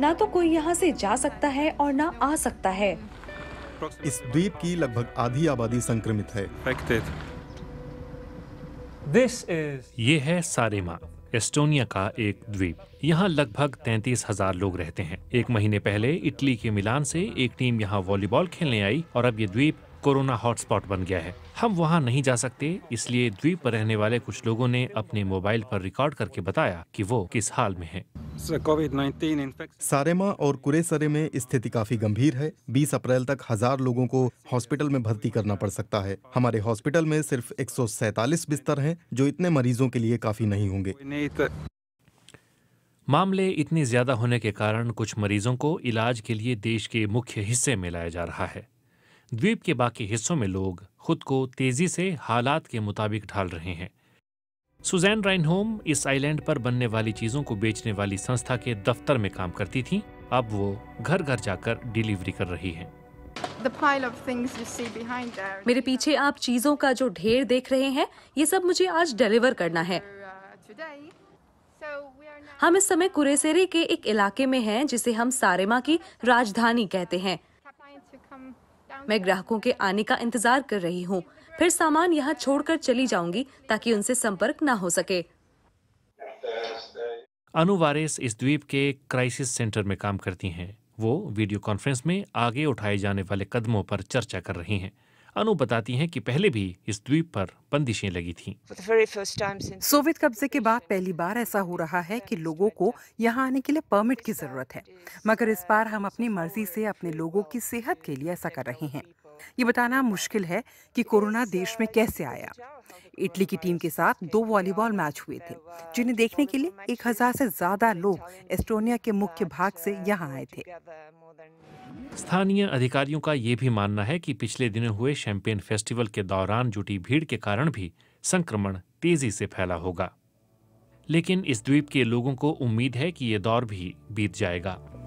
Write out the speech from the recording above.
ना तो कोई यहाँ से जा सकता है और ना आ सकता है इस द्वीप की लगभग आधी आबादी संक्रमित है ये है सारेमा एस्टोनिया का एक द्वीप यहाँ लगभग तैतीस हजार लोग रहते हैं एक महीने पहले इटली के मिलान से एक टीम यहाँ वॉलीबॉल खेलने आई और अब ये द्वीप कोरोना हॉटस्पॉट बन गया है हम वहाँ नहीं जा सकते इसलिए द्वीप पर रहने वाले कुछ लोगों ने अपने मोबाइल पर रिकॉर्ड करके बताया कि वो किस हाल में हैं। कोविड सारेमा और कुरेसरे में स्थिति काफी गंभीर है 20 अप्रैल तक हजार लोगों को हॉस्पिटल में भर्ती करना पड़ सकता है हमारे हॉस्पिटल में सिर्फ एक बिस्तर हैं जो इतने मरीजों के लिए काफी नहीं होंगे तो- मामले इतने ज्यादा होने के कारण कुछ मरीजों को इलाज के लिए देश के मुख्य हिस्से में लाया जा रहा है द्वीप के बाकी हिस्सों में लोग खुद को तेजी से हालात के मुताबिक ढाल रहे हैं सुजैन राइनहोम इस आइलैंड पर बनने वाली चीजों को बेचने वाली संस्था के दफ्तर में काम करती थी अब वो घर घर जाकर डिलीवरी कर रही है मेरे पीछे आप चीजों का जो ढेर देख रहे हैं ये सब मुझे आज डिलीवर करना है हम इस समय कुरेसेरे के एक इलाके में हैं जिसे हम सारेमा की राजधानी कहते हैं मैं ग्राहकों के आने का इंतजार कर रही हूँ फिर सामान यहाँ छोड़कर चली जाऊंगी ताकि उनसे संपर्क ना हो सके अनु वारिस इस द्वीप के क्राइसिस सेंटर में काम करती हैं वो वीडियो कॉन्फ्रेंस में आगे उठाए जाने वाले कदमों पर चर्चा कर रही हैं अनु बताती हैं कि पहले भी इस द्वीप पर बंदिशें लगी थीं। सोवियत कब्जे के बाद पहली बार ऐसा हो रहा है कि लोगों को यहाँ आने के लिए परमिट की जरूरत है मगर इस बार हम अपनी मर्जी से अपने लोगों की सेहत के लिए ऐसा कर रहे हैं ये बताना मुश्किल है कि कोरोना देश में कैसे आया इटली की टीम के साथ दो वॉलीबॉल मैच हुए थे जिन्हें देखने के लिए एक हजार से ज्यादा लोग एस्टोनिया के मुख्य भाग से यहाँ आए थे स्थानीय अधिकारियों का ये भी मानना है कि पिछले दिनों हुए शैंपेन फेस्टिवल के दौरान जुटी भीड़ के कारण भी संक्रमण तेजी से फैला होगा लेकिन इस द्वीप के लोगों को उम्मीद है कि ये दौर भी बीत जाएगा